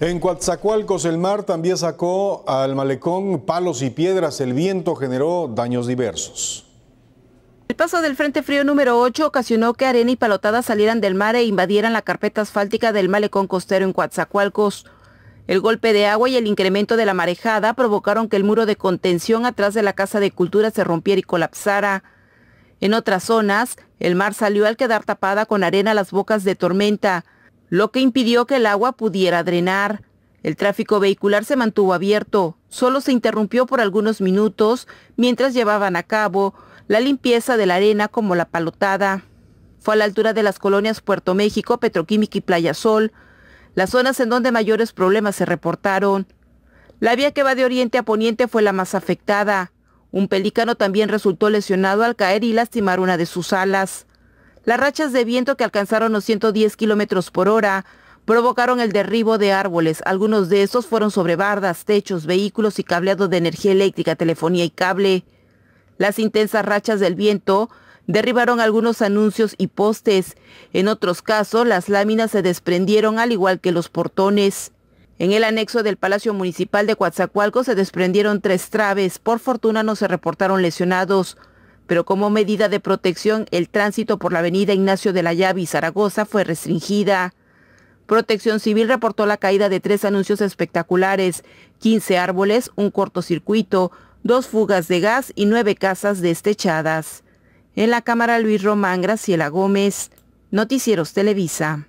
En Coatzacoalcos el mar también sacó al malecón palos y piedras. El viento generó daños diversos. El paso del Frente Frío número 8 ocasionó que arena y palotadas salieran del mar e invadieran la carpeta asfáltica del malecón costero en Coatzacoalcos. El golpe de agua y el incremento de la marejada provocaron que el muro de contención atrás de la Casa de Cultura se rompiera y colapsara. En otras zonas, el mar salió al quedar tapada con arena las bocas de tormenta lo que impidió que el agua pudiera drenar. El tráfico vehicular se mantuvo abierto, solo se interrumpió por algunos minutos mientras llevaban a cabo la limpieza de la arena como la palotada. Fue a la altura de las colonias Puerto México, Petroquímica y Playa Sol, las zonas en donde mayores problemas se reportaron. La vía que va de oriente a poniente fue la más afectada. Un pelícano también resultó lesionado al caer y lastimar una de sus alas. Las rachas de viento que alcanzaron los 110 kilómetros por hora provocaron el derribo de árboles. Algunos de estos fueron sobre bardas, techos, vehículos y cableado de energía eléctrica, telefonía y cable. Las intensas rachas del viento derribaron algunos anuncios y postes. En otros casos, las láminas se desprendieron al igual que los portones. En el anexo del Palacio Municipal de Coatzacoalco se desprendieron tres traves. Por fortuna no se reportaron lesionados pero como medida de protección el tránsito por la avenida Ignacio de la Llave y Zaragoza fue restringida. Protección Civil reportó la caída de tres anuncios espectaculares, 15 árboles, un cortocircuito, dos fugas de gas y nueve casas destechadas. En la cámara Luis Román, Graciela Gómez, Noticieros Televisa.